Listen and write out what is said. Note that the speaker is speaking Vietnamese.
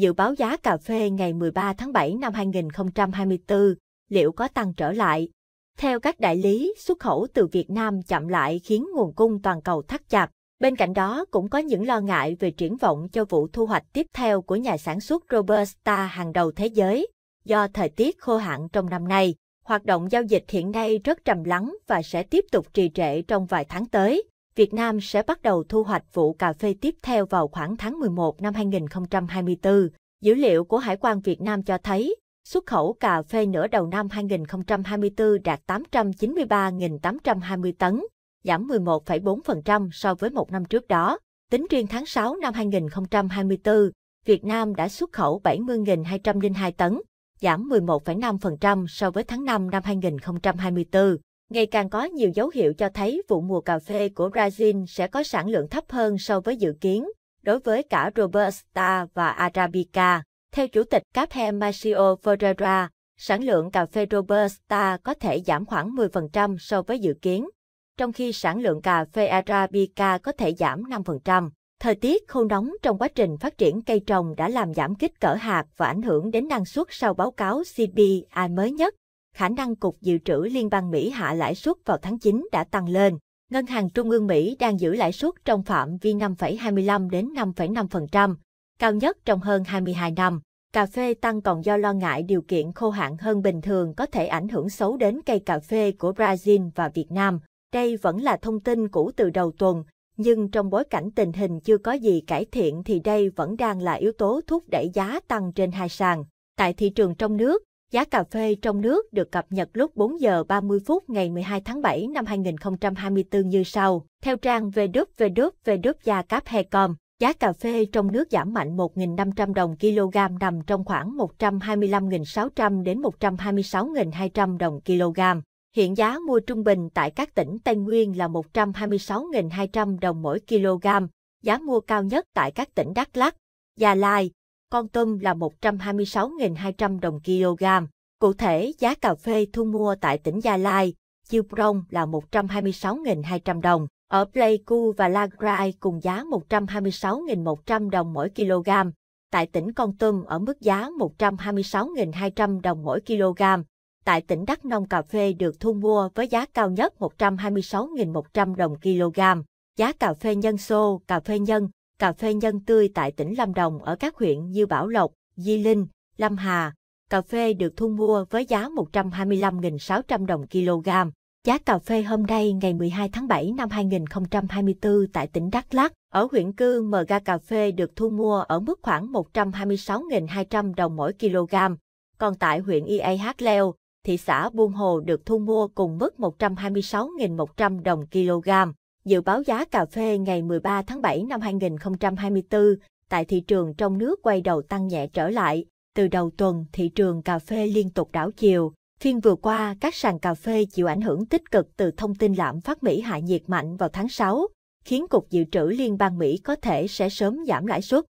Dự báo giá cà phê ngày 13 tháng 7 năm 2024 liệu có tăng trở lại? Theo các đại lý, xuất khẩu từ Việt Nam chậm lại khiến nguồn cung toàn cầu thắt chặt. Bên cạnh đó cũng có những lo ngại về triển vọng cho vụ thu hoạch tiếp theo của nhà sản xuất Robusta hàng đầu thế giới. Do thời tiết khô hạn trong năm nay, hoạt động giao dịch hiện nay rất trầm lắng và sẽ tiếp tục trì trệ trong vài tháng tới. Việt Nam sẽ bắt đầu thu hoạch vụ cà phê tiếp theo vào khoảng tháng 11 năm 2024. Dữ liệu của Hải quan Việt Nam cho thấy, xuất khẩu cà phê nửa đầu năm 2024 đạt 893.820 tấn, giảm 11,4% so với một năm trước đó. Tính riêng tháng 6 năm 2024, Việt Nam đã xuất khẩu 70.202 tấn, giảm 11,5% so với tháng 5 năm 2024 ngày càng có nhiều dấu hiệu cho thấy vụ mùa cà phê của Brazil sẽ có sản lượng thấp hơn so với dự kiến, đối với cả Robusta và Arabica. Theo Chủ tịch Caphem Marcio Ferreira, sản lượng cà phê Robusta có thể giảm khoảng 10% so với dự kiến, trong khi sản lượng cà phê Arabica có thể giảm 5%. Thời tiết khô nóng trong quá trình phát triển cây trồng đã làm giảm kích cỡ hạt và ảnh hưởng đến năng suất sau báo cáo CPI mới nhất khả năng Cục Dự trữ Liên bang Mỹ hạ lãi suất vào tháng 9 đã tăng lên. Ngân hàng Trung ương Mỹ đang giữ lãi suất trong phạm vi 5,25 đến 5,5%, cao nhất trong hơn 22 năm. Cà phê tăng còn do lo ngại điều kiện khô hạn hơn bình thường có thể ảnh hưởng xấu đến cây cà phê của Brazil và Việt Nam. Đây vẫn là thông tin cũ từ đầu tuần, nhưng trong bối cảnh tình hình chưa có gì cải thiện thì đây vẫn đang là yếu tố thúc đẩy giá tăng trên hai sàn. Tại thị trường trong nước, Giá cà phê trong nước được cập nhật lúc 4 giờ 30 phút ngày 12 tháng 7 năm 2024 như sau. Theo trang www.giacaphe.com, giá cà phê trong nước giảm mạnh 1.500 đồng kg nằm trong khoảng 125.600 đến 126.200 đồng kg. Hiện giá mua trung bình tại các tỉnh Tây Nguyên là 126.200 đồng mỗi kg, giá mua cao nhất tại các tỉnh Đắk Lắk, Gia Lai, con tôm là 126.200 đồng kg. Cụ thể, giá cà phê thu mua tại tỉnh Gia Lai, Chiêu Prong là 126.200 đồng. Ở Pleiku và Lagrai cùng giá 126.100 đồng mỗi kg. Tại tỉnh Con Tum ở mức giá 126.200 đồng mỗi kg. Tại tỉnh Đắk Nông cà phê được thu mua với giá cao nhất 126.100 đồng kg. Giá cà phê nhân xô, cà phê nhân cà phê nhân tươi tại tỉnh Lâm Đồng ở các huyện như Bảo Lộc, Di Linh, Lâm Hà. Cà phê được thu mua với giá 125.600 đồng kg. Giá cà phê hôm nay ngày 12 tháng 7 năm 2024 tại tỉnh Đắk Lắk, ở huyện Cư Mờ Ga cà phê được thu mua ở mức khoảng 126.200 đồng mỗi kg, còn tại huyện Ia Hát Leo, thị xã Buôn Hồ được thu mua cùng mức 126.100 đồng kg. Dự báo giá cà phê ngày 13 tháng 7 năm 2024 tại thị trường trong nước quay đầu tăng nhẹ trở lại. Từ đầu tuần, thị trường cà phê liên tục đảo chiều. Phiên vừa qua, các sàn cà phê chịu ảnh hưởng tích cực từ thông tin lạm phát Mỹ hạ nhiệt mạnh vào tháng 6, khiến Cục Dự trữ Liên bang Mỹ có thể sẽ sớm giảm lãi suất.